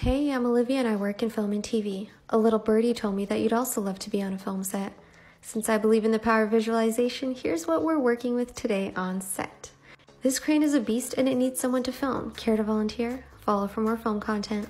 Hey, I'm Olivia and I work in film and TV. A little birdie told me that you'd also love to be on a film set. Since I believe in the power of visualization, here's what we're working with today on set. This crane is a beast and it needs someone to film. Care to volunteer? Follow for more film content.